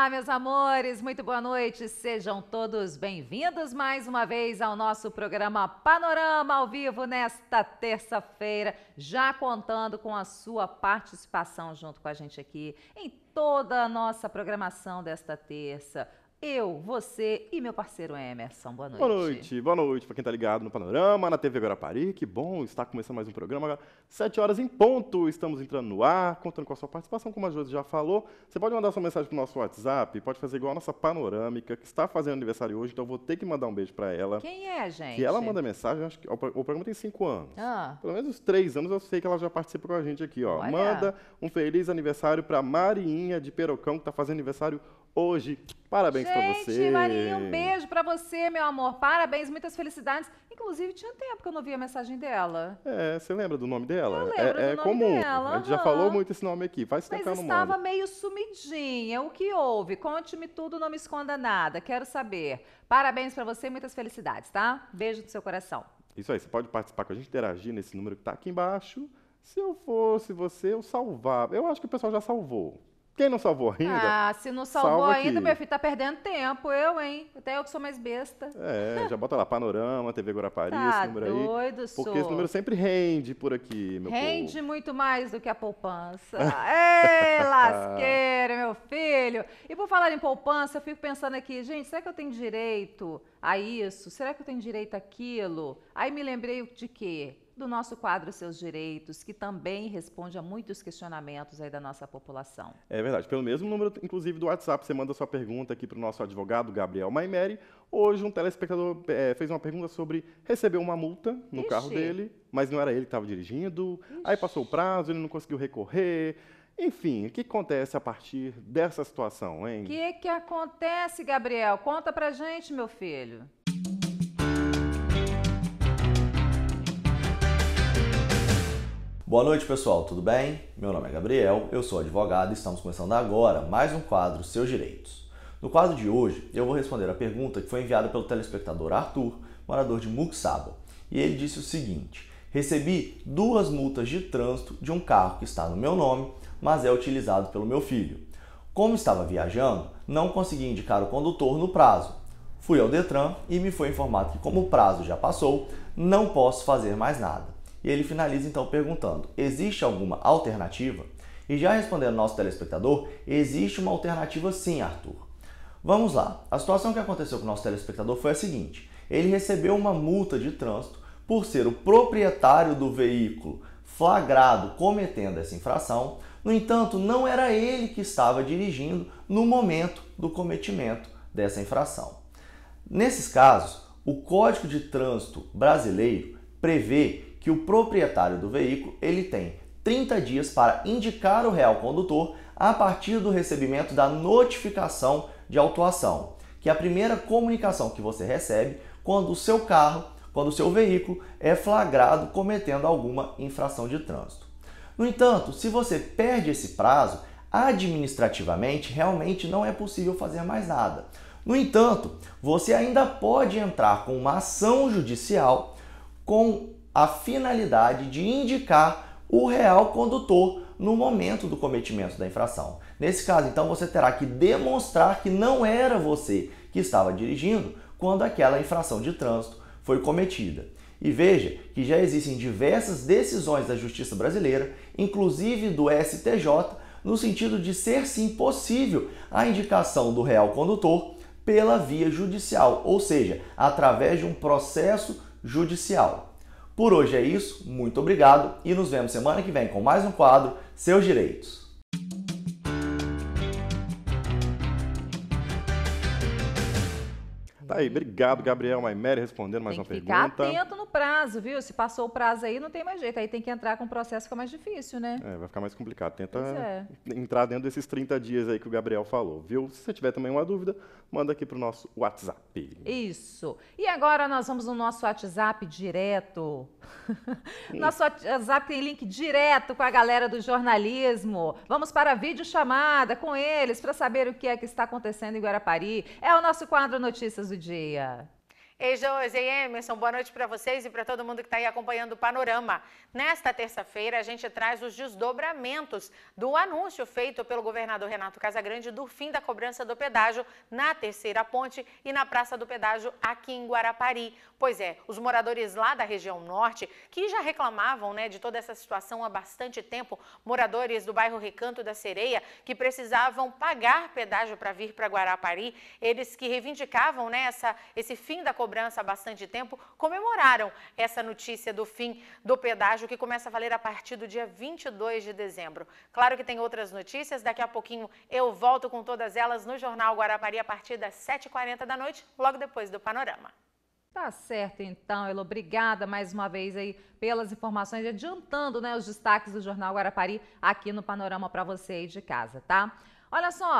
Olá, meus amores, muito boa noite. Sejam todos bem-vindos mais uma vez ao nosso programa Panorama ao vivo nesta terça-feira, já contando com a sua participação junto com a gente aqui em toda a nossa programação desta terça eu, você e meu parceiro Emerson. Boa noite. Boa noite, boa noite para quem está ligado no Panorama, na TV Guarapari. Que bom, está começando mais um programa. Agora, sete horas em ponto, estamos entrando no ar, contando com a sua participação, como a Josi já falou. Você pode mandar sua mensagem para o nosso WhatsApp, pode fazer igual a nossa panorâmica, que está fazendo aniversário hoje, então vou ter que mandar um beijo para ela. Quem é, gente? Que ela manda mensagem, acho que o programa tem cinco anos. Ah. Pelo menos uns três anos eu sei que ela já participa com a gente aqui. ó. Olha. Manda um feliz aniversário para Mariinha de Perocão, que está fazendo aniversário hoje. Parabéns para você. Gente, Maria, um beijo para você, meu amor. Parabéns, muitas felicidades. Inclusive, tinha tempo que eu não vi a mensagem dela. É, você lembra do nome dela? Eu lembro é, é comum. Dela, a gente uhum. já falou muito esse nome aqui. Faz tempo Mas no estava meio sumidinha. O que houve? Conte-me tudo, não me esconda nada. Quero saber. Parabéns para você, muitas felicidades, tá? Beijo do seu coração. Isso aí, você pode participar com a gente, interagir nesse número que está aqui embaixo. Se eu fosse você, eu salvava. Eu acho que o pessoal já salvou. Quem não salvou ainda? Ah, se não salvou salva ainda, meu filho, tá perdendo tempo. Eu, hein? Até eu que sou mais besta. É, já bota lá Panorama, TV Guarapari, tá esse número doido, aí. doido, sou. Porque esse número sempre rende por aqui, meu Rende povo. muito mais do que a poupança. Ei, lasqueira, meu filho. E por falar em poupança, eu fico pensando aqui, gente, será que eu tenho direito a isso? Será que eu tenho direito àquilo? Aí me lembrei de quê? do nosso quadro Seus Direitos, que também responde a muitos questionamentos aí da nossa população. É verdade. Pelo mesmo número, inclusive, do WhatsApp, você manda sua pergunta aqui para o nosso advogado, Gabriel Maimeri. Hoje, um telespectador é, fez uma pergunta sobre receber uma multa no Ixi. carro dele, mas não era ele que estava dirigindo. Ixi. Aí passou o prazo, ele não conseguiu recorrer. Enfim, o que acontece a partir dessa situação, hein? O que, que acontece, Gabriel? Conta pra gente, meu filho. Boa noite, pessoal, tudo bem? Meu nome é Gabriel, eu sou advogado e estamos começando agora mais um quadro Seus Direitos. No quadro de hoje, eu vou responder a pergunta que foi enviada pelo telespectador Arthur, morador de Muxaba, e ele disse o seguinte: Recebi duas multas de trânsito de um carro que está no meu nome, mas é utilizado pelo meu filho. Como estava viajando, não consegui indicar o condutor no prazo. Fui ao Detran e me foi informado que, como o prazo já passou, não posso fazer mais nada. E ele finaliza então perguntando: existe alguma alternativa? E já respondendo ao nosso telespectador, existe uma alternativa sim, Arthur. Vamos lá. A situação que aconteceu com o nosso telespectador foi a seguinte: ele recebeu uma multa de trânsito por ser o proprietário do veículo flagrado cometendo essa infração. No entanto, não era ele que estava dirigindo no momento do cometimento dessa infração. Nesses casos, o Código de Trânsito brasileiro prevê que o proprietário do veículo ele tem 30 dias para indicar o real condutor a partir do recebimento da notificação de autuação, que é a primeira comunicação que você recebe quando o seu carro, quando o seu veículo é flagrado cometendo alguma infração de trânsito. No entanto, se você perde esse prazo, administrativamente realmente não é possível fazer mais nada. No entanto, você ainda pode entrar com uma ação judicial com a finalidade de indicar o real condutor no momento do cometimento da infração. Nesse caso, então, você terá que demonstrar que não era você que estava dirigindo quando aquela infração de trânsito foi cometida. E veja que já existem diversas decisões da justiça brasileira, inclusive do STJ, no sentido de ser sim possível a indicação do real condutor pela via judicial, ou seja, através de um processo judicial. Por hoje é isso, muito obrigado e nos vemos semana que vem com mais um quadro Seus Direitos. Tá aí, obrigado, Gabriel Maimere, respondendo mais tem uma pergunta. Tem que ficar atento no prazo, viu? Se passou o prazo aí, não tem mais jeito. Aí tem que entrar com um processo que é mais difícil, né? É, vai ficar mais complicado. Tenta é. entrar dentro desses 30 dias aí que o Gabriel falou, viu? Se você tiver também uma dúvida, manda aqui para o nosso WhatsApp. Isso. E agora nós vamos no nosso WhatsApp direto. Hum. nosso WhatsApp tem link direto com a galera do jornalismo. Vamos para a videochamada com eles para saber o que é que está acontecendo em Guarapari. É o nosso quadro Notícias do dia. Ei, José e Emerson, boa noite para vocês e para todo mundo que está aí acompanhando o Panorama. Nesta terça-feira, a gente traz os desdobramentos do anúncio feito pelo governador Renato Casagrande do fim da cobrança do pedágio na Terceira Ponte e na Praça do Pedágio aqui em Guarapari. Pois é, os moradores lá da região norte, que já reclamavam né, de toda essa situação há bastante tempo, moradores do bairro Recanto da Sereia, que precisavam pagar pedágio para vir para Guarapari, eles que reivindicavam né, essa, esse fim da cobrança cobrança há bastante tempo, comemoraram essa notícia do fim do pedágio que começa a valer a partir do dia 22 de dezembro. Claro que tem outras notícias, daqui a pouquinho eu volto com todas elas no Jornal Guarapari a partir das 7h40 da noite, logo depois do Panorama. Tá certo então, Elo. Obrigada mais uma vez aí pelas informações, adiantando né, os destaques do Jornal Guarapari aqui no Panorama para você aí de casa, tá? Olha só,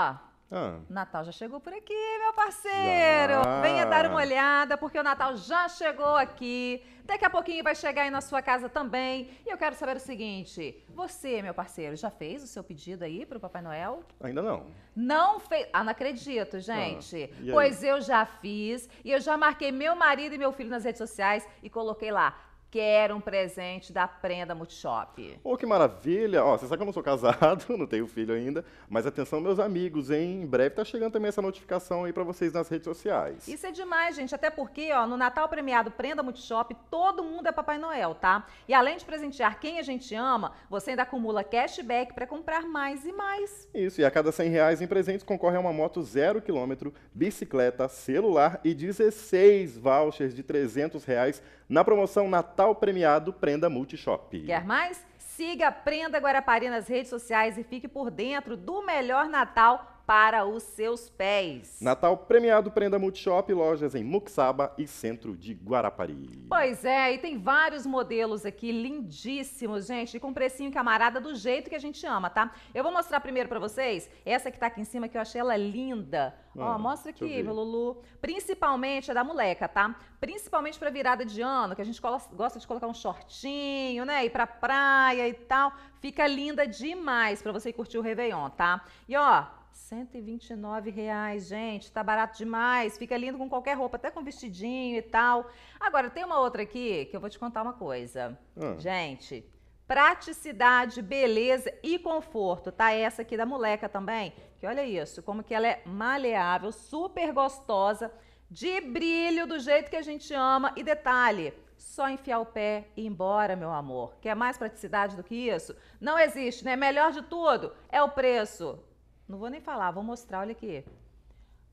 ah. Natal já chegou por aqui, meu parceiro. Já. Venha dar uma olhada, porque o Natal já chegou aqui. Daqui a pouquinho vai chegar aí na sua casa também. E eu quero saber o seguinte: você, meu parceiro, já fez o seu pedido aí para o Papai Noel? Ainda não. Não fez? Ah, não acredito, gente. Ah. Pois eu já fiz e eu já marquei meu marido e meu filho nas redes sociais e coloquei lá Quero um presente da Prenda Multishop. Oh, que maravilha! Ó, você sabe que eu não sou casado, não tenho filho ainda, mas atenção, meus amigos, hein? Em breve tá chegando também essa notificação aí para vocês nas redes sociais. Isso é demais, gente, até porque, ó, no Natal premiado Prenda Multishop, todo mundo é Papai Noel, tá? E além de presentear quem a gente ama, você ainda acumula cashback para comprar mais e mais. Isso, e a cada 100 reais em presentes concorre a uma moto zero quilômetro, bicicleta, celular e 16 vouchers de 300 reais na promoção Natal Natal premiado Prenda Multishop. Quer mais? Siga Prenda Guarapari nas redes sociais e fique por dentro do melhor Natal para os seus pés. Natal premiado Prenda Multishop, lojas em Muxaba e centro de Guarapari. Pois é, e tem vários modelos aqui lindíssimos, gente, com precinho camarada do jeito que a gente ama, tá? Eu vou mostrar primeiro para vocês essa que tá aqui em cima que eu achei ela linda. Ah, Ó, mostra aqui, meu Lulu. Principalmente é da moleca, tá? Principalmente para virada de ano, que a gente gosta de colocar um shortinho, né? Ir pra praia e tal. Fica linda demais para você curtir o Réveillon, tá? E ó, 129 reais, gente, tá barato demais, fica lindo com qualquer roupa, até com vestidinho e tal. Agora, tem uma outra aqui que eu vou te contar uma coisa. Ah. Gente, praticidade, beleza e conforto, tá? É essa aqui da moleca também, que olha isso, como que ela é maleável, super gostosa, de brilho, do jeito que a gente ama. E detalhe, só enfiar o pé e ir embora, meu amor. Quer mais praticidade do que isso? Não existe, né? Melhor de tudo é o preço. Não vou nem falar, vou mostrar, olha aqui.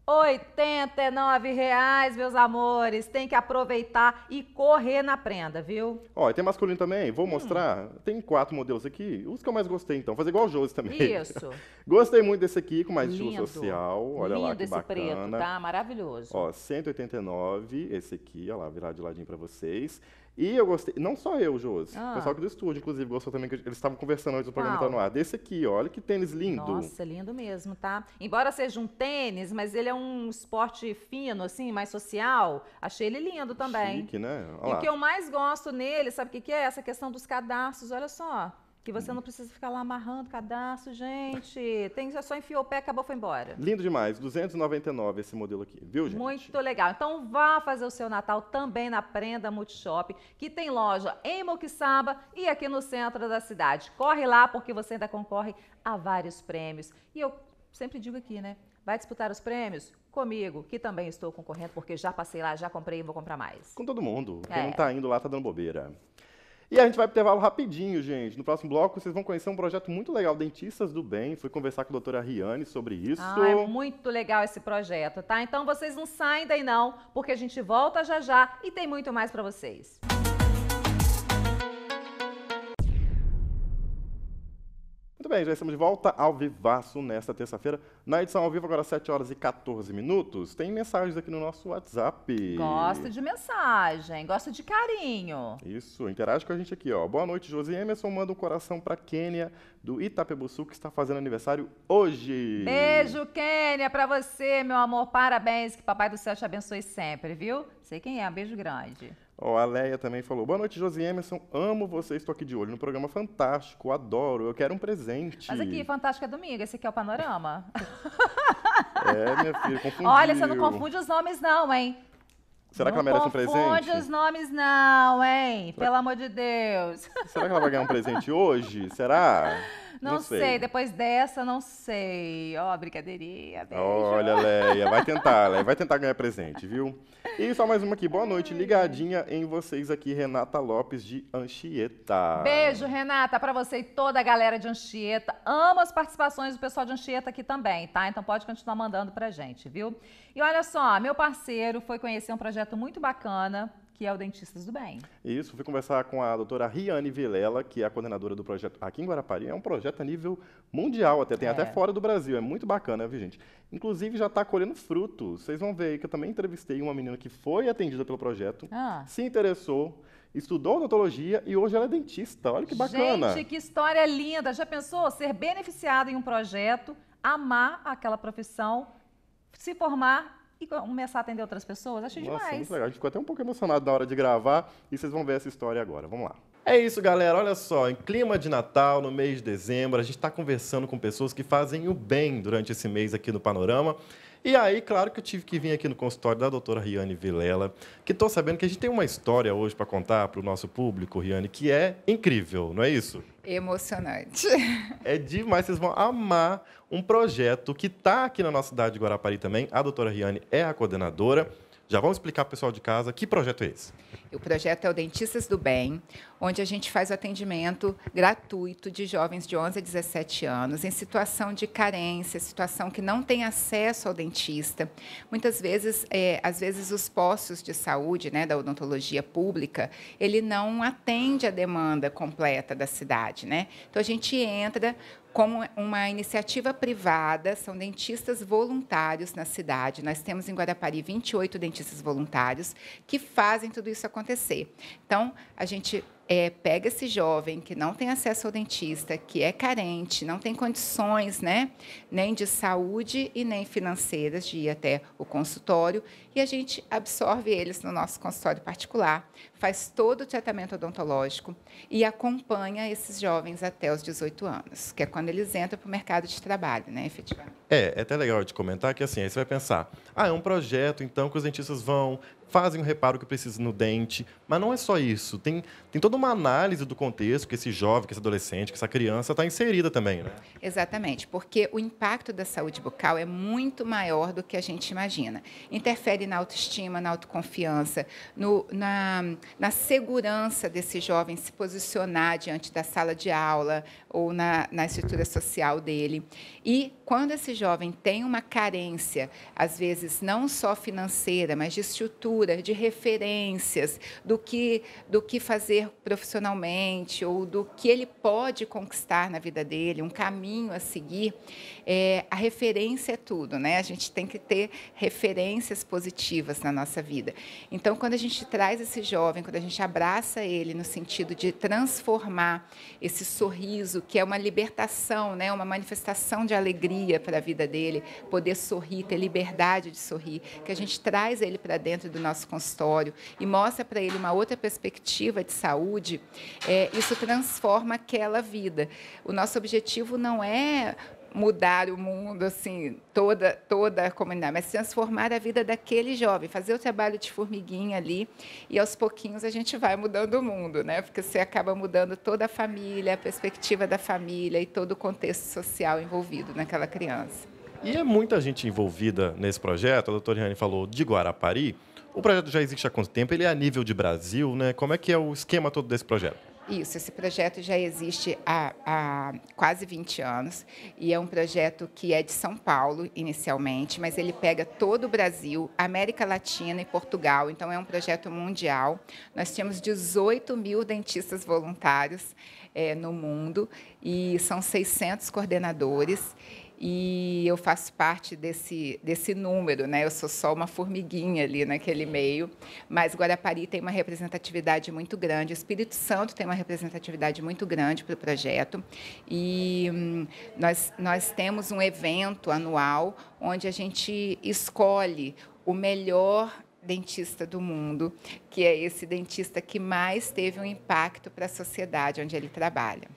R$ reais, meus amores. Tem que aproveitar e correr na prenda, viu? Ó, e tem masculino também, vou hum. mostrar. Tem quatro modelos aqui. Os que eu mais gostei, então. Fazer igual o Josi também. Isso. gostei muito desse aqui, com mais estilo social. Olha Lindo lá que esse preto, tá? Maravilhoso. Ó, 189, esse aqui, olha, lá, virar de ladinho pra vocês. E eu gostei, não só eu, Josi, ah. o pessoal aqui do estúdio, inclusive, gostou também, que eles estavam conversando antes do programa estar tá no ar. Desse aqui, olha que tênis lindo. Nossa, lindo mesmo, tá? Embora seja um tênis, mas ele é um esporte fino, assim, mais social, achei ele lindo também. Chique, né? Olha e lá. o que eu mais gosto nele, sabe o que, que é? Essa questão dos cadastros, olha só. E você não precisa ficar lá amarrando cadastro, gente. Tem, só enfiou o pé, acabou, foi embora. Lindo demais. 299 esse modelo aqui, viu, gente? Muito legal. Então vá fazer o seu Natal também na Prenda Multishop, que tem loja em Moquiçaba e aqui no centro da cidade. Corre lá porque você ainda concorre a vários prêmios. E eu sempre digo aqui, né? Vai disputar os prêmios? Comigo, que também estou concorrendo, porque já passei lá, já comprei e vou comprar mais. Com todo mundo. Quem é. não está indo lá está dando bobeira. E a gente vai para o intervalo rapidinho, gente. No próximo bloco, vocês vão conhecer um projeto muito legal, Dentistas do Bem. Fui conversar com a doutora Riane sobre isso. Ah, é muito legal esse projeto, tá? Então vocês não saem daí não, porque a gente volta já já e tem muito mais para vocês. Música Muito bem, já estamos de volta ao Vivaço nesta terça-feira. Na edição ao vivo, agora 7 horas e 14 minutos. Tem mensagens aqui no nosso WhatsApp. Gosto de mensagem, gosto de carinho. Isso, interage com a gente aqui, ó. Boa noite, Josi Emerson. Manda um coração para Quênia do Itapebussu, que está fazendo aniversário hoje. Beijo, Kênia, para você, meu amor. Parabéns, que papai do céu te abençoe sempre, viu? Sei quem é, um beijo grande. Ó, oh, a Leia também falou, boa noite, Josi Emerson, amo você, estou aqui de olho no programa Fantástico, adoro, eu quero um presente. Mas aqui, Fantástico é domingo, esse aqui é o Panorama. é, minha filha, confundiu. Olha, você não confunde os nomes não, hein? Será que não ela merece um presente? Não confunde os nomes não, hein? Será... Pelo amor de Deus. Será que ela vai ganhar um presente hoje? Será? Não, não sei. sei. depois dessa, não sei. Ó, oh, brincadeirinha, Olha, Leia, vai tentar, Leia, vai tentar ganhar presente, viu? E só mais uma aqui, boa noite, ligadinha em vocês aqui, Renata Lopes de Anchieta. Beijo, Renata, para você e toda a galera de Anchieta. Amo as participações do pessoal de Anchieta aqui também, tá? Então pode continuar mandando pra gente, viu? E olha só, meu parceiro foi conhecer um projeto muito bacana que é o Dentistas do Bem. Isso, fui conversar com a doutora Riane Vilela, que é a coordenadora do projeto aqui em Guarapari. É um projeto a nível mundial, até tem é. até fora do Brasil. É muito bacana, viu, gente? Inclusive, já está colhendo frutos. Vocês vão ver aí que eu também entrevistei uma menina que foi atendida pelo projeto, ah. se interessou, estudou odontologia e hoje ela é dentista. Olha que bacana. Gente, que história linda. Já pensou ser beneficiado em um projeto, amar aquela profissão se formar e começar a atender outras pessoas. Achei Nossa, demais. Muito legal. A gente ficou até um pouco emocionado na hora de gravar e vocês vão ver essa história agora. Vamos lá. É isso, galera. Olha só, em clima de Natal, no mês de dezembro, a gente está conversando com pessoas que fazem o bem durante esse mês aqui no Panorama. E aí, claro que eu tive que vir aqui no consultório da doutora Riane Vilela, que estou sabendo que a gente tem uma história hoje para contar para o nosso público, Riane, que é incrível, não é isso? Emocionante. É demais, vocês vão amar um projeto que está aqui na nossa cidade de Guarapari também. A doutora Riane é a coordenadora. Já vamos explicar para o pessoal de casa que projeto é esse. O projeto é o Dentistas do Bem, onde a gente faz o atendimento gratuito de jovens de 11 a 17 anos em situação de carência, situação que não tem acesso ao dentista. Muitas vezes, é, às vezes os postos de saúde, né, da odontologia pública, ele não atende a demanda completa da cidade, né? Então a gente entra como uma iniciativa privada, são dentistas voluntários na cidade. Nós temos em Guarapari 28 dentistas voluntários que fazem tudo isso acontecer. Então, a gente é, pega esse jovem que não tem acesso ao dentista, que é carente, não tem condições, né, nem de saúde e nem financeiras de ir até o consultório, e a gente absorve eles no nosso consultório particular, faz todo o tratamento odontológico e acompanha esses jovens até os 18 anos, que é quando eles entram para o mercado de trabalho, né, efetivamente. É, é até legal de comentar que assim, aí você vai pensar, ah, é um projeto, então, que os dentistas vão fazem o reparo que precisa no dente. Mas não é só isso. Tem, tem toda uma análise do contexto que esse jovem, que esse adolescente, que essa criança está inserida também, né? Exatamente, porque o impacto da saúde bucal é muito maior do que a gente imagina. Interfere na autoestima, na autoconfiança, no, na, na segurança desse jovem se posicionar diante da sala de aula ou na, na estrutura social dele. E quando esse jovem tem uma carência, às vezes não só financeira, mas de estrutura, de referências, do que, do que fazer profissionalmente ou do que ele pode conquistar na vida dele, um caminho a seguir, é, a referência é tudo, né? A gente tem que ter referências positivas na nossa vida. Então, quando a gente traz esse jovem, quando a gente abraça ele no sentido de transformar esse sorriso, que é uma libertação, né? uma manifestação de alegria, alegria para a vida dele, poder sorrir, ter liberdade de sorrir, que a gente traz ele para dentro do nosso consultório e mostra para ele uma outra perspectiva de saúde, é, isso transforma aquela vida. O nosso objetivo não é mudar o mundo, assim, toda, toda a comunidade, mas transformar a vida daquele jovem, fazer o trabalho de formiguinha ali e aos pouquinhos a gente vai mudando o mundo, né? Porque você acaba mudando toda a família, a perspectiva da família e todo o contexto social envolvido naquela criança. E é muita gente envolvida nesse projeto, a doutora Riane falou de Guarapari. O projeto já existe há quanto tempo? Ele é a nível de Brasil, né? Como é que é o esquema todo desse projeto? Isso, esse projeto já existe há, há, quase 20 anos e é um projeto que é de São Paulo inicialmente, mas ele pega todo o Brasil, América Latina e Portugal, então é um projeto mundial. Nós temos 18 mil dentistas voluntários é, no mundo e são 600 coordenadores e eu faço parte desse, desse número, né? Eu sou só uma formiguinha ali naquele meio, mas Guarapari tem uma representatividade muito grande, Espírito Santo tem uma representatividade muito grande para o projeto e hum, nós, nós temos um evento anual onde a gente escolhe o melhor dentista do mundo, que é esse dentista que mais teve um impacto para a sociedade onde ele trabalha.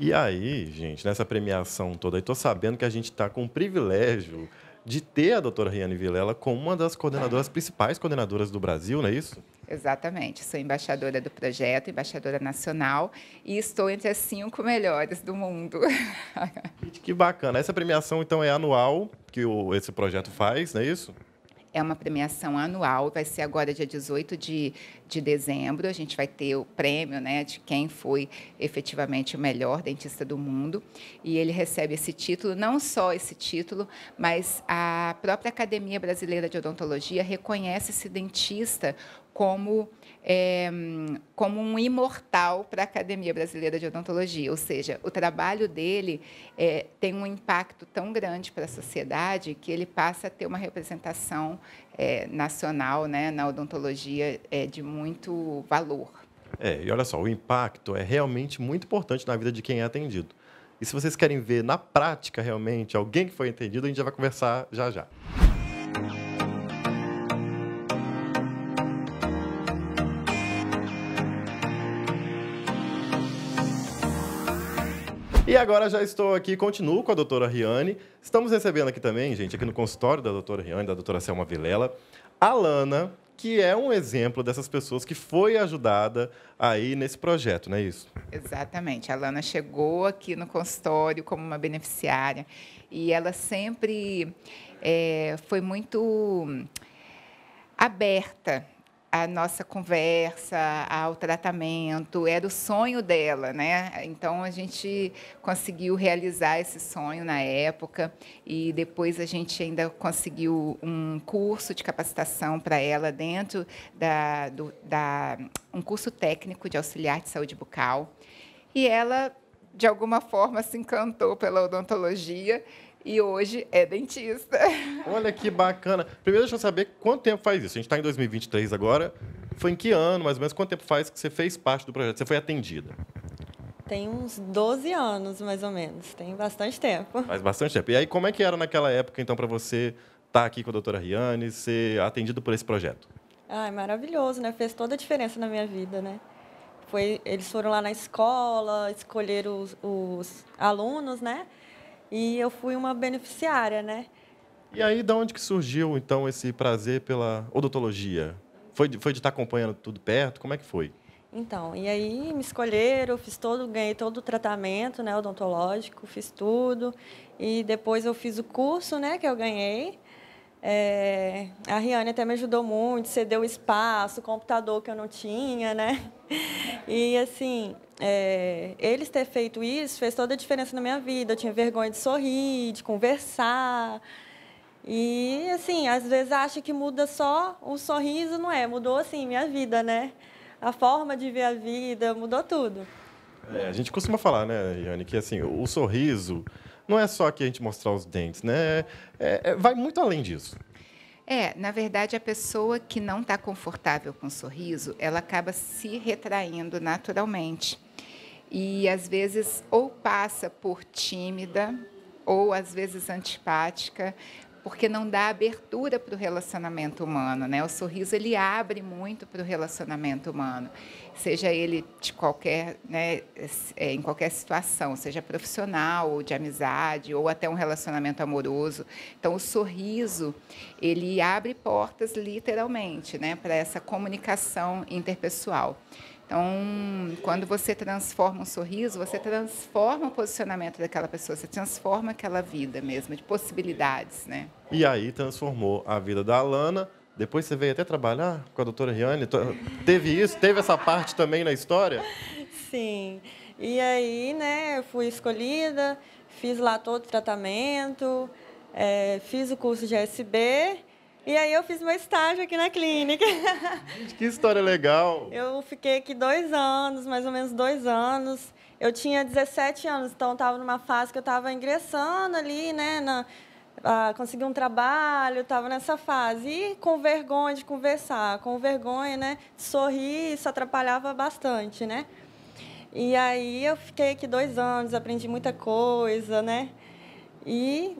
E aí, gente, nessa premiação toda, eu tô sabendo que a gente está com o privilégio de ter a doutora Riane Vilela como uma das coordenadoras, principais coordenadoras do Brasil, não é isso? Exatamente. Sou embaixadora do projeto, embaixadora nacional e estou entre as cinco melhores do mundo. que bacana. Essa premiação, então, é anual que o, esse projeto faz, não é isso? É uma premiação anual, vai ser agora dia 18 de, de dezembro. A gente vai ter o prêmio né, de quem foi efetivamente o melhor dentista do mundo. E ele recebe esse título, não só esse título, mas a própria Academia Brasileira de Odontologia reconhece esse dentista como, é, como um imortal para a Academia Brasileira de Odontologia. Ou seja, o trabalho dele é, tem um impacto tão grande para a sociedade que ele passa a ter uma representação é, nacional né, na odontologia é, de muito valor. É, e olha só, o impacto é realmente muito importante na vida de quem é atendido. E se vocês querem ver na prática realmente alguém que foi atendido, a gente já vai conversar já já. E agora já estou aqui, continuo com a doutora Riane. Estamos recebendo aqui também, gente, aqui no consultório da doutora Riane, da doutora Selma Vilela, a Lana, que é um exemplo dessas pessoas que foi ajudada aí nesse projeto, não é isso? Exatamente. A Lana chegou aqui no consultório como uma beneficiária e ela sempre é, foi muito hum, aberta a nossa conversa, ao tratamento, era o sonho dela, né? Então a gente conseguiu realizar esse sonho na época e depois a gente ainda conseguiu um curso de capacitação para ela dentro da, do, da um curso técnico de auxiliar de saúde bucal e ela de alguma forma se encantou pela odontologia e hoje é dentista. Olha que bacana. Primeiro, deixa eu saber quanto tempo faz isso. A gente está em 2023 agora. Foi em que ano, mais ou menos, quanto tempo faz que você fez parte do projeto? Você foi atendida? Tem uns 12 anos, mais ou menos. Tem bastante tempo. Faz bastante tempo. E aí, como é que era naquela época, então, para você estar tá aqui com a doutora Riane, ser atendido por esse projeto? é maravilhoso, né? Fez toda a diferença na minha vida, né? Foi, eles foram lá na escola, escolheram os, os alunos, né? E eu fui uma beneficiária, né? E aí, de onde que surgiu, então, esse prazer pela odontologia? Foi, foi de estar acompanhando tudo perto? Como é que foi? Então, e aí me escolheram, fiz todo, ganhei todo o tratamento né, odontológico, fiz tudo. E depois eu fiz o curso né, que eu ganhei. É, a Riane até me ajudou muito, cedeu espaço, computador que eu não tinha, né? E assim, é, eles ter feito isso fez toda a diferença na minha vida. Eu tinha vergonha de sorrir, de conversar. E assim, às vezes acha que muda só um sorriso, não é? Mudou assim minha vida, né? A forma de ver a vida, mudou tudo. É, a gente costuma falar, né, Riane, que assim, o sorriso não é só que a gente mostrar os dentes, né? É, é, vai muito além disso. É, na verdade, a pessoa que não está confortável com o sorriso, ela acaba se retraindo naturalmente. E às vezes ou passa por tímida, ou às vezes antipática, porque não dá abertura para o relacionamento humano, né? O sorriso ele abre muito para o relacionamento humano, seja ele de qualquer, né, é, em qualquer situação, seja profissional ou de amizade ou até um relacionamento amoroso. Então o sorriso ele abre portas literalmente, né, para essa comunicação interpessoal. Então, quando você transforma um sorriso, você transforma o posicionamento daquela pessoa, você transforma aquela vida mesmo, de possibilidades, né? E aí transformou a vida da Alana. Depois você veio até trabalhar com a doutora Riane. Teve isso? Teve essa parte também na história? Sim. E aí, né, fui escolhida, fiz lá todo o tratamento, é, fiz o curso de SB e aí eu fiz meu estágio aqui na clínica. Gente, que história legal! Eu fiquei aqui dois anos, mais ou menos dois anos. Eu tinha 17 anos, então estava numa fase que eu estava ingressando ali, né? Na, ah, consegui um trabalho, estava nessa fase. E com vergonha de conversar, com vergonha, né? De sorrir, isso atrapalhava bastante, né? E aí eu fiquei aqui dois anos, aprendi muita coisa, né? E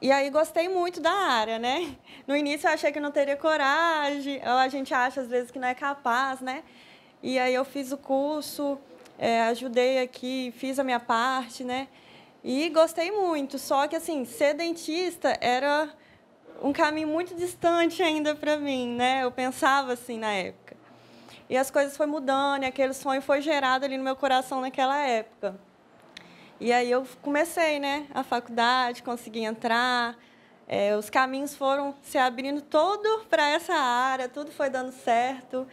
e aí gostei muito da área, né? No início eu achei que não teria coragem, ou a gente acha às vezes que não é capaz, né? E aí eu fiz o curso, é, ajudei aqui, fiz a minha parte, né? E gostei muito, só que assim, ser dentista era um caminho muito distante ainda para mim, né? Eu pensava assim na época. E as coisas foram mudando, e aquele sonho foi gerado ali no meu coração naquela época. E aí eu comecei, né? A faculdade, consegui entrar. É, os caminhos foram se abrindo todo para essa área, tudo foi dando certo.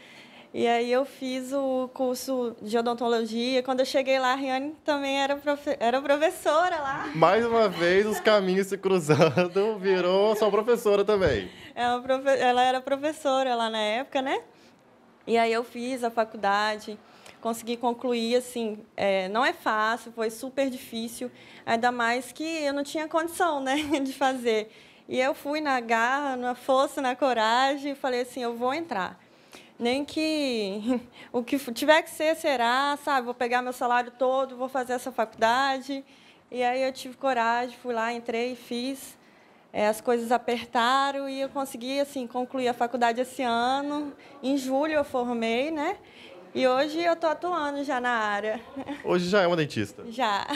E aí eu fiz o curso de odontologia. Quando eu cheguei lá, a Riane também era, profe era professora lá. Mais uma vez, os caminhos se cruzando, virou sua professora também. É profe ela era professora lá na época, né? E aí eu fiz a faculdade consegui concluir, assim, é, não é fácil, foi super difícil, ainda mais que eu não tinha condição, né, de fazer. E eu fui na garra, na força, na coragem, e falei assim, eu vou entrar. Nem que o que tiver que ser, será, sabe? Vou pegar meu salário todo, vou fazer essa faculdade. E aí eu tive coragem, fui lá, entrei, fiz. É, as coisas apertaram e eu consegui, assim, concluir a faculdade esse ano. Em julho eu formei, né? E hoje eu tô atuando já na área. Hoje já é uma dentista? Já.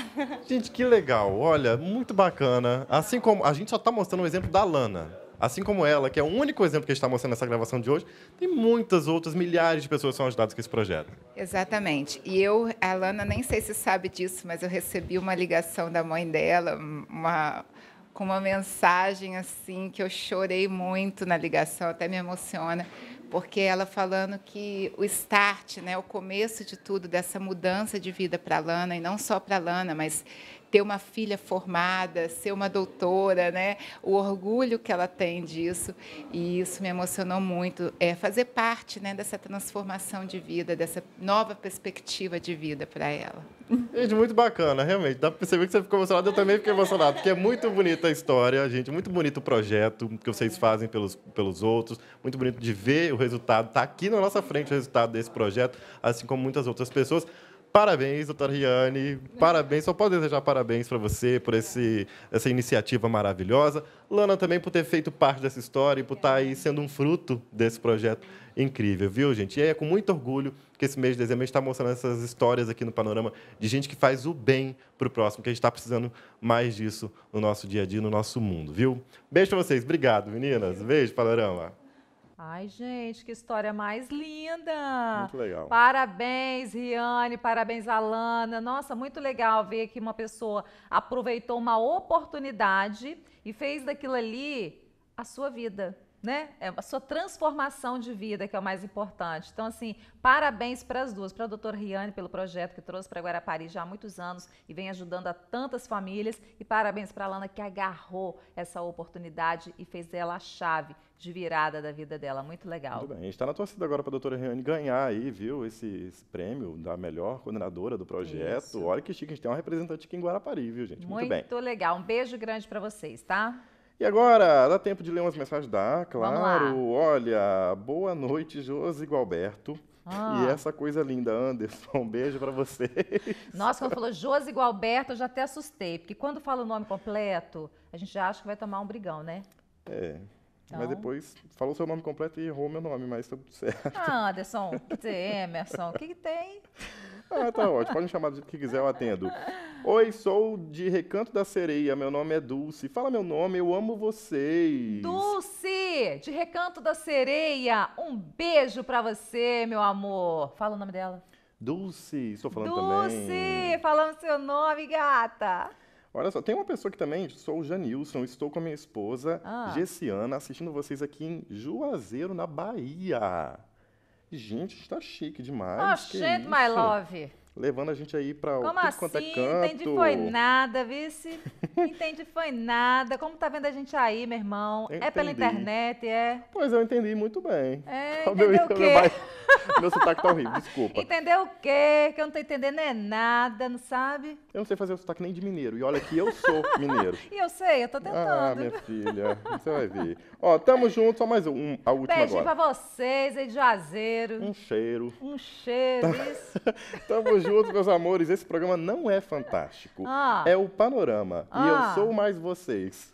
Gente, que legal. Olha, muito bacana. Assim como a gente só tá mostrando o um exemplo da Lana. Assim como ela, que é o único exemplo que a gente está mostrando nessa gravação de hoje, tem muitas outras, milhares de pessoas são ajudadas com esse projeto. Exatamente. E eu, a Lana, nem sei se sabe disso, mas eu recebi uma ligação da mãe dela, uma, com uma mensagem assim, que eu chorei muito na ligação, até me emociona porque ela falando que o start, né, o começo de tudo dessa mudança de vida para a Lana e não só para a Lana, mas ter uma filha formada, ser uma doutora, né? O orgulho que ela tem disso e isso me emocionou muito. É fazer parte, né, dessa transformação de vida, dessa nova perspectiva de vida para ela. Gente, muito bacana, realmente. Dá para perceber que você ficou emocionado, eu também fiquei emocionado, porque é muito bonita a história, gente, muito bonito o projeto que vocês fazem pelos, pelos outros, muito bonito de ver o resultado, Está aqui na nossa frente o resultado desse projeto, assim como muitas outras pessoas. Parabéns, doutora Riane. Parabéns. Só posso desejar parabéns para você por esse, essa iniciativa maravilhosa. Lana também por ter feito parte dessa história e por estar tá aí sendo um fruto desse projeto incrível, viu, gente? E é com muito orgulho que esse mês de dezembro a gente está mostrando essas histórias aqui no Panorama de gente que faz o bem para o próximo, que a gente está precisando mais disso no nosso dia a dia, no nosso mundo, viu? Beijo para vocês. Obrigado, meninas. Beijo, Panorama. Ai, gente, que história mais linda! Muito legal. Parabéns, Riane, parabéns, Alana. Nossa, muito legal ver que uma pessoa aproveitou uma oportunidade e fez daquilo ali a sua vida né? É a sua transformação de vida que é o mais importante. Então, assim, parabéns para as duas, para a doutora Riane pelo projeto que trouxe para Guarapari já há muitos anos e vem ajudando a tantas famílias. E parabéns para a Lana que agarrou essa oportunidade e fez dela a chave de virada da vida dela. Muito legal. Muito bem. A gente está na torcida agora para a doutora Riane ganhar aí, viu, esse, esse, prêmio da melhor coordenadora do projeto. Isso. Olha que chique, a gente tem uma representante aqui em Guarapari, viu, gente? Muito, Muito bem. Muito legal. Um beijo grande para vocês, tá? E agora, dá tempo de ler umas mensagens? Dá, claro. Olha, boa noite, Josi Gualberto. Ah. E essa coisa linda, Anderson, um beijo para vocês. Nossa, quando falou Josi Gualberto, eu já até assustei, porque quando fala o nome completo, a gente já acha que vai tomar um brigão, né? É. Então... Mas depois falou seu nome completo e errou meu nome, mas tudo certo. Ah, Anderson, que tem, Emerson? O que, que tem? Ah, tá ótimo. Pode me chamar do que quiser, eu atendo. Oi, sou de Recanto da Sereia. Meu nome é Dulce. Fala meu nome, eu amo vocês. Dulce, de Recanto da Sereia. Um beijo pra você, meu amor. Fala o nome dela. Dulce, estou falando Dulce, também. Dulce, falando seu nome, gata. Olha só, tem uma pessoa que também, sou o Janilson, estou com a minha esposa, ah. Gessiana, assistindo vocês aqui em Juazeiro, na Bahia. Gente, está chique demais. Oh, que isso? my love. Levando a gente aí para o tudo assim? quanto é assim? canto. Entendi foi nada, vice. entendi foi nada. Como tá vendo a gente aí, meu irmão? Entendi. É pela internet, é? Pois eu entendi muito bem. É, entendeu o quê? Meu sotaque tá horrível, desculpa. Entendeu o quê? Que eu não tô entendendo é nada, não sabe? Eu não sei fazer o sotaque nem de mineiro. E olha que eu sou mineiro. e eu sei, eu tô tentando. Ah, minha filha, você vai ver. Ó, tamo junto, só mais um, a última Beijinho agora. pra vocês aí de Juazeiro. Um cheiro. Um cheiro, tá. isso. tamo junto, meus amores. Esse programa não é fantástico. Ah. É o panorama. Ah. E eu ah. sou mais vocês.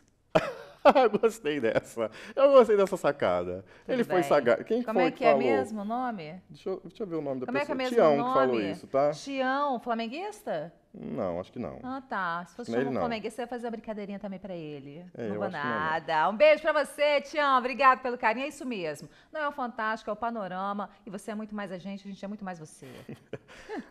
gostei dessa. Eu gostei dessa sacada. Tudo ele foi sagar Quem Como foi é que, que é falou? mesmo o nome? Deixa eu, deixa eu, ver o nome da Como pessoa. É que é mesmo Tião nome? que falou isso, tá? Tião, flamenguista? Não, acho que não. Ah, tá. Se fosse Nele, Chumbo Flamengo, você ia fazer uma brincadeirinha também pra ele. É, não vou é nada. Não. Um beijo pra você, Tião. Obrigado pelo carinho. É isso mesmo. Não é o Fantástico, é o Panorama. E você é muito mais a gente, a gente é muito mais você.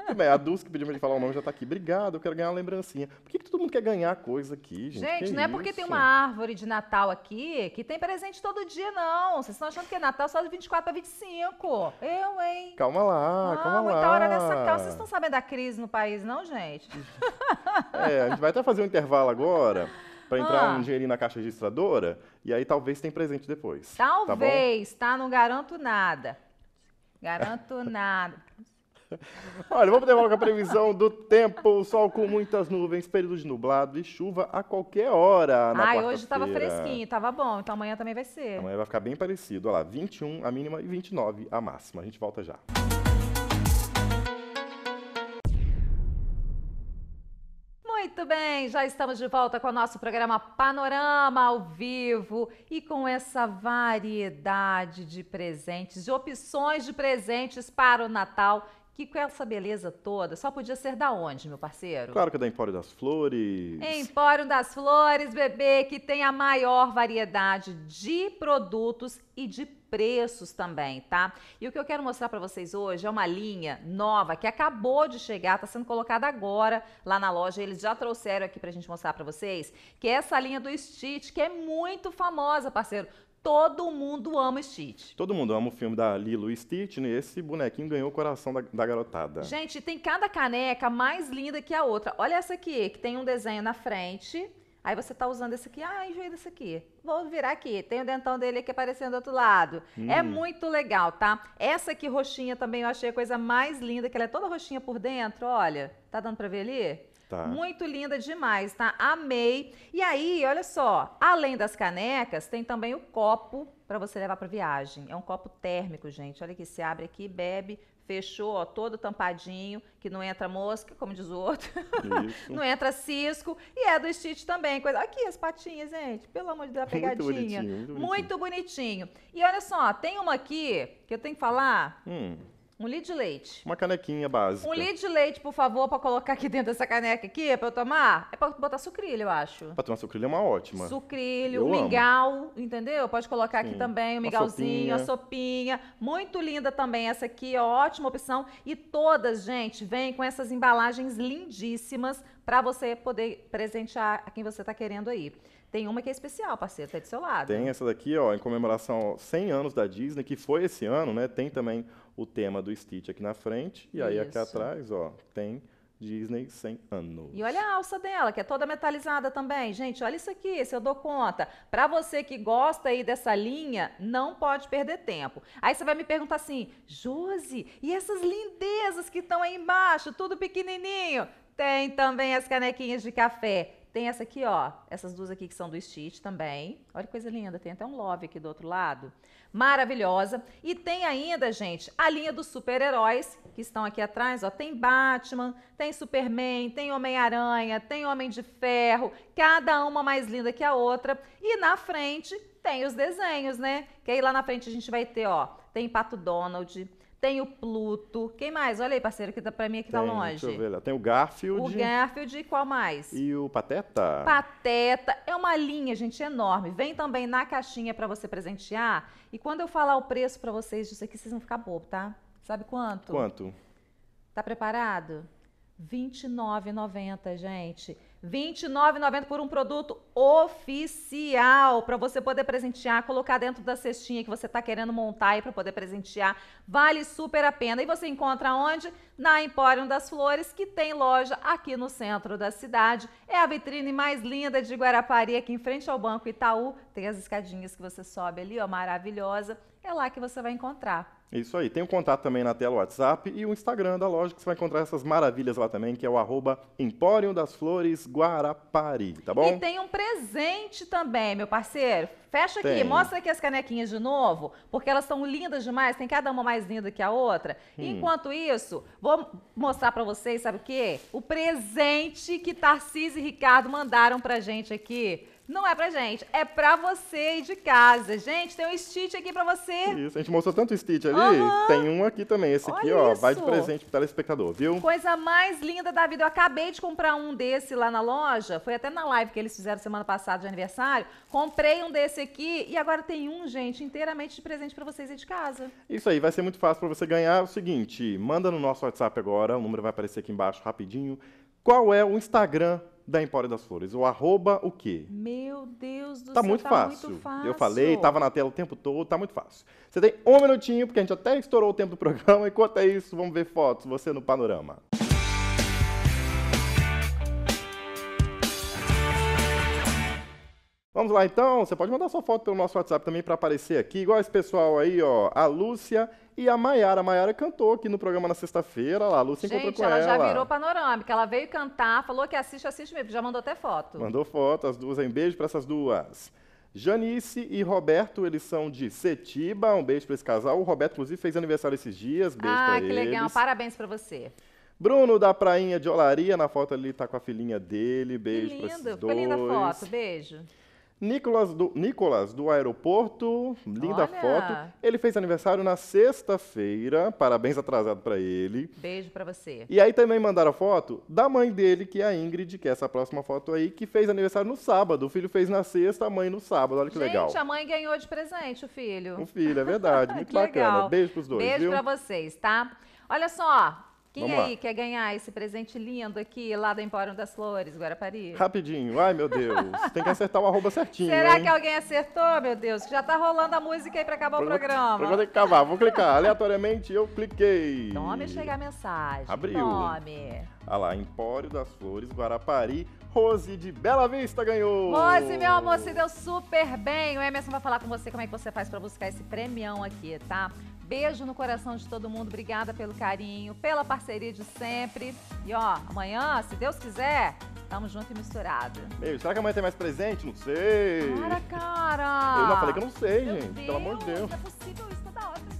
Tudo bem, a Dulce que pediu pra gente falar o nome já tá aqui. Obrigado, eu quero ganhar uma lembrancinha. Por que, que todo mundo quer ganhar coisa aqui, gente? Gente, que não é isso? porque tem uma árvore de Natal aqui que tem presente todo dia, não. Vocês estão achando que é Natal só de 24 pra 25. Eu, hein? Calma lá, ah, calma muita lá. Muita hora nessa calça. Vocês estão sabendo da crise no país, não, gente? é, a gente vai até fazer um intervalo agora para entrar ah. um dinheirinho na caixa registradora e aí talvez tem presente depois. Tá talvez, tá? tá? Não garanto nada. Garanto nada. Olha, vamos ter uma a previsão do tempo. Sol com muitas nuvens, período de nublado e chuva a qualquer hora. Na Ai, hoje estava fresquinho, estava bom. Então amanhã também vai ser. Amanhã vai ficar bem parecido. Olha lá, 21 a mínima e 29 a máxima. A gente volta já. Muito bem, já estamos de volta com o nosso programa Panorama ao vivo e com essa variedade de presentes, de opções de presentes para o Natal que com essa beleza toda só podia ser da onde, meu parceiro? Claro que é da Empório das Flores. Empório das Flores, bebê, que tem a maior variedade de produtos e de preços também, tá? E o que eu quero mostrar para vocês hoje é uma linha nova que acabou de chegar, está sendo colocada agora lá na loja. Eles já trouxeram aqui para a gente mostrar para vocês, que é essa linha do Stitch, que é muito famosa, parceiro. Todo mundo ama Stitch. Todo mundo ama o filme da Lilo e Stitch, né? Esse bonequinho ganhou o coração da, da, garotada. Gente, tem cada caneca mais linda que a outra. Olha essa aqui, que tem um desenho na frente Aí você tá usando esse aqui, ah, enjoei desse aqui. Vou virar aqui, tem o dentão dele aqui aparecendo do outro lado. É hum. É muito legal, tá? Essa aqui roxinha também eu achei a coisa mais linda, que ela é toda roxinha por dentro, olha. Tá dando para ver ali? Tá. Muito linda demais, tá? Amei. E aí, olha só, além das canecas, tem também o copo para você levar para viagem. É um copo térmico, gente. Olha que se abre aqui, bebe, fechou, ó, todo tampadinho, que não entra mosca, como diz o outro, não entra cisco, e é do Stitch também. Coisa... Aqui as patinhas, gente, pelo amor de Deus, a pegadinha. Muito bonitinho, muito bonitinho. Muito bonitinho. E olha só, tem uma aqui que eu tenho que falar. Hum. Um litro de leite. Uma canequinha básica. Um litro de leite, por favor, para colocar aqui dentro dessa caneca aqui, para eu tomar. É para botar sucrilho, eu acho. Para tomar sucrilho é uma ótima. Sucrilho, eu mingau, amo. entendeu? Pode colocar Sim. aqui também o um mingauzinho, a sopinha. Muito linda também essa aqui, ó, ótima opção. E todas, gente, vêm com essas embalagens lindíssimas para você poder presentear a quem você está querendo aí. Tem uma que é especial, parceiro, tá do seu lado. Tem essa daqui, ó, em comemoração aos 100 anos da Disney, que foi esse ano, né? Tem também o tema do Stitch aqui na frente e aí Isso. aqui atrás, ó, tem Disney 100 anos. E olha a alça dela, que é toda metalizada também. Gente, olha isso aqui, se eu dou conta. Para você que gosta aí dessa linha, não pode perder tempo. Aí você vai me perguntar assim, Josi, e essas lindezas que estão aí embaixo, tudo pequenininho? Tem também as canequinhas de café. Tem essa aqui, ó. Essas duas aqui que são do Stitch também. Olha que coisa linda. Tem até um love aqui do outro lado. Maravilhosa. E tem ainda, gente, a linha dos super-heróis que estão aqui atrás, ó. Tem Batman, tem Superman, tem Homem-Aranha, tem Homem de Ferro. Cada uma mais linda que a outra. E na frente tem os desenhos, né? Que aí lá na frente a gente vai ter, ó. Tem Pato Donald, tem o Pluto. Quem mais? Olha aí, parceiro, que tá pra mim aqui tá tem, tá longe. Deixa eu ver lá. Tem o Garfield. O Garfield e qual mais? E o Pateta. Pateta. É uma linha, gente, enorme. Vem também na caixinha para você presentear. E quando eu falar o preço para vocês disso aqui, vocês vão ficar bobo, tá? Sabe quanto? Quanto? Tá preparado? R$29,90, 29,90, gente. 29,90 por um produto oficial para você poder presentear, colocar dentro da cestinha que você está querendo montar aí para poder presentear. Vale super a pena. E você encontra onde? Na Empório das Flores, que tem loja aqui no centro da cidade. É a vitrine mais linda de Guarapari, aqui em frente ao Banco Itaú. Tem as escadinhas que você sobe ali, ó, maravilhosa. É lá que você vai encontrar. Isso aí. Tem o um contato também na tela WhatsApp e o Instagram da loja, que você vai encontrar essas maravilhas lá também, que é o arroba Empório das Flores Guarapari, tá bom? E tem um presente também, meu parceiro. Fecha aqui, tem. mostra aqui as canequinhas de novo, porque elas são lindas demais, tem cada uma mais linda que a outra. Hum. Enquanto isso, vou mostrar para vocês, sabe o quê? O presente que Tarcísio e Ricardo mandaram pra gente aqui não é pra gente, é pra você aí de casa. Gente, tem um Stitch aqui pra você. Isso, a gente mostrou tanto Stitch ali, uhum. tem um aqui também. Esse Olha aqui, ó, isso. vai de presente pro telespectador, viu? Coisa mais linda da vida. Eu acabei de comprar um desse lá na loja, foi até na live que eles fizeram semana passada de aniversário. Comprei um desse aqui e agora tem um, gente, inteiramente de presente pra vocês aí de casa. Isso aí, vai ser muito fácil pra você ganhar. o seguinte, manda no nosso WhatsApp agora, o número vai aparecer aqui embaixo rapidinho. Qual é o Instagram da Empório das Flores. O arroba o quê? Meu Deus do tá céu, muito tá fácil. muito fácil. Eu falei, tava na tela o tempo todo, tá muito fácil. Você tem um minutinho, porque a gente até estourou o tempo do programa. Enquanto é isso, vamos ver fotos, você no panorama. Vamos lá então, você pode mandar sua foto pelo nosso WhatsApp também para aparecer aqui, igual esse pessoal aí, ó, a Lúcia e a Maiara. A Maiara cantou aqui no programa na sexta-feira, lá, a Lúcia Gente, encontrou com ela. Gente, ela já virou panorâmica, ela veio cantar, falou que assiste, assiste mesmo, já mandou até foto. Mandou foto, as duas, hein? Beijo para essas duas. Janice e Roberto, eles são de Setiba, um beijo para esse casal. O Roberto, inclusive, fez aniversário esses dias, beijo ah, para eles. Ah, que legal, parabéns para você. Bruno da Prainha de Olaria, na foto ali tá com a filhinha dele, beijo para esses dois. Que linda, ficou linda a foto, beijo. Nicolas do, Nicolas do aeroporto, linda Olha. foto. Ele fez aniversário na sexta-feira, parabéns atrasado para ele. Beijo para você. E aí também mandaram a foto da mãe dele, que é a Ingrid, que é essa próxima foto aí, que fez aniversário no sábado. O filho fez na sexta, a mãe no sábado. Olha que Gente, legal. Gente, a mãe ganhou de presente o filho. O filho, é verdade. Muito bacana. Legal. Beijo pros dois. Beijo para vocês, tá? Olha só, quem Vamos aí lá. quer ganhar esse presente lindo aqui lá do Empório das Flores, Guarapari? Rapidinho. Ai, meu Deus. Tem que acertar o arroba certinho. Será hein? que alguém acertou, meu Deus? Já tá rolando a música aí para acabar Pro... o programa. Pra tem que acabar. Vou clicar. Aleatoriamente eu cliquei. Nome então, chega a mensagem. Abriu. Nome. Olha lá, Empório das Flores, Guarapari. Rose de Bela Vista ganhou! Rose, meu amor, se deu super bem. O Emerson vai falar com você como é que você faz para buscar esse premião aqui, tá? Beijo no coração de todo mundo. Obrigada pelo carinho, pela parceria de sempre. E ó, amanhã, se Deus quiser, Tamo junto e misturado. Meu, será que amanhã tem mais presente? Não sei. Para, cara. Eu não falei que eu não sei, Meu gente. Deus, pelo amor de Deus. é possível isso toda hora.